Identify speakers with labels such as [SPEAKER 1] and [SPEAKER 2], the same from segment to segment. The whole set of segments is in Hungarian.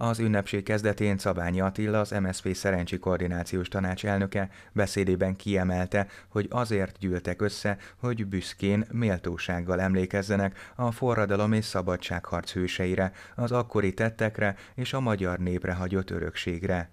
[SPEAKER 1] Az ünnepség kezdetén Szabányi Attila, az MSZP szerencsi koordinációs tanács elnöke beszédében kiemelte, hogy azért gyűltek össze, hogy büszkén, méltósággal emlékezzenek a forradalom és szabadságharc hőseire, az akkori tettekre és a magyar népre hagyott örökségre.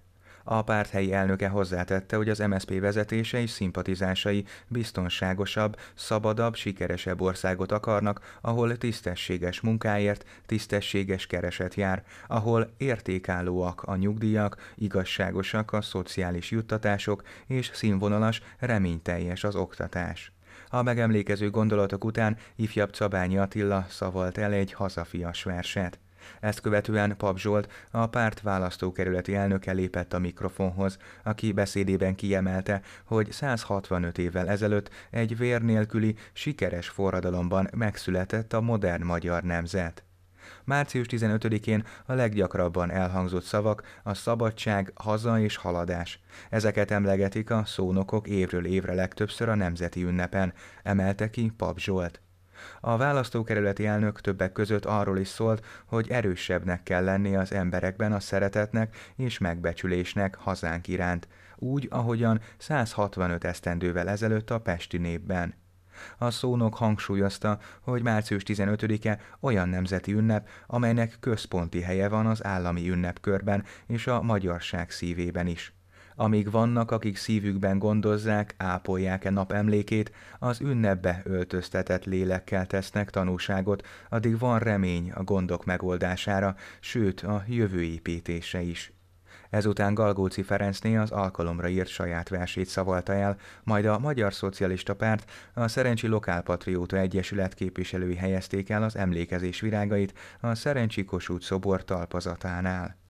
[SPEAKER 1] A párt helyi elnöke hozzátette, hogy az MSP vezetése és szimpatizásai biztonságosabb, szabadabb, sikeresebb országot akarnak, ahol tisztességes munkáért tisztességes kereset jár, ahol értékállóak a nyugdíjak, igazságosak a szociális juttatások és színvonalas, reményteljes az oktatás. A megemlékező gondolatok után ifjabb Csabányi Attila szavalt el egy hazafias verset. Ezt követően Pap Zsolt, a párt választókerületi elnöke lépett a mikrofonhoz, aki beszédében kiemelte, hogy 165 évvel ezelőtt egy vér nélküli, sikeres forradalomban megszületett a modern magyar nemzet. Március 15-én a leggyakrabban elhangzott szavak a szabadság, haza és haladás. Ezeket emlegetik a szónokok évről évre legtöbbször a nemzeti ünnepen, emelte ki Pap Zsolt. A választókerületi elnök többek között arról is szólt, hogy erősebbnek kell lenni az emberekben a szeretetnek és megbecsülésnek hazánk iránt, úgy, ahogyan 165 esztendővel ezelőtt a pesti népben. A szónok hangsúlyozta, hogy március 15-e olyan nemzeti ünnep, amelynek központi helye van az állami ünnepkörben és a magyarság szívében is amíg vannak, akik szívükben gondozzák, ápolják-e nap emlékét, az ünnepbe öltöztetett lélekkel tesznek tanúságot, addig van remény a gondok megoldására, sőt a építése is. Ezután Galgóci Ferencné az alkalomra írt saját versét szavalta el, majd a Magyar Szocialista Párt, a Szerencsi Lokálpatrióta Egyesület képviselői helyezték el az emlékezés virágait a Szerencsi Kossuth szobor talpazatánál.